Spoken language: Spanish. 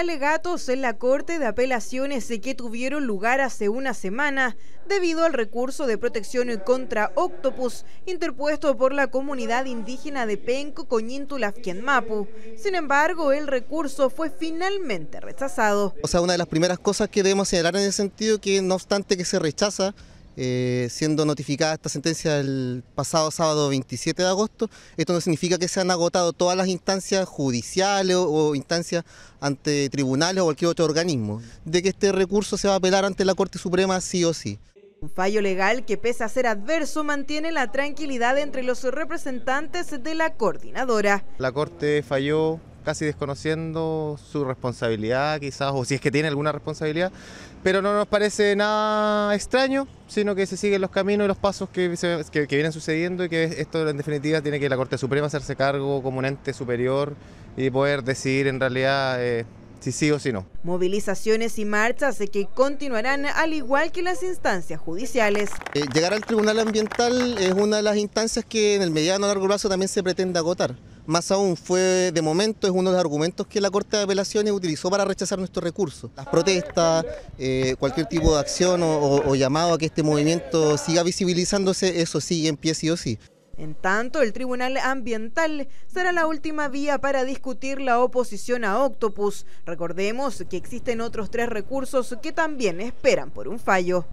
alegatos en la Corte de Apelaciones que tuvieron lugar hace una semana debido al recurso de protección contra Octopus interpuesto por la comunidad indígena de Penco Coñintulafquien Mapu. Sin embargo, el recurso fue finalmente rechazado. O sea, una de las primeras cosas que debemos señalar en el sentido que no obstante que se rechaza, eh, siendo notificada esta sentencia el pasado sábado 27 de agosto, esto no significa que se han agotado todas las instancias judiciales o instancias ante tribunales o cualquier otro organismo, de que este recurso se va a apelar ante la Corte Suprema sí o sí. Un fallo legal que, pese a ser adverso, mantiene la tranquilidad entre los representantes de la coordinadora. La Corte falló casi desconociendo su responsabilidad quizás, o si es que tiene alguna responsabilidad, pero no nos parece nada extraño, sino que se siguen los caminos y los pasos que, que, vienen sucediendo y que esto en definitiva tiene que la Corte Suprema hacerse cargo como un ente superior y poder decidir en realidad... Eh, si sí o si no. Movilizaciones y marchas de que continuarán al igual que las instancias judiciales. Eh, llegar al Tribunal Ambiental es una de las instancias que en el mediano a largo plazo también se pretende agotar. Más aún, fue de momento es uno de los argumentos que la Corte de Apelaciones utilizó para rechazar nuestros recursos. Las protestas, eh, cualquier tipo de acción o, llamado a que este movimiento siga visibilizándose, eso sí, en pie sí o sí. En tanto, el Tribunal Ambiental será la última vía para discutir la oposición a Octopus. Recordemos que existen otros tres recursos que también esperan por un fallo.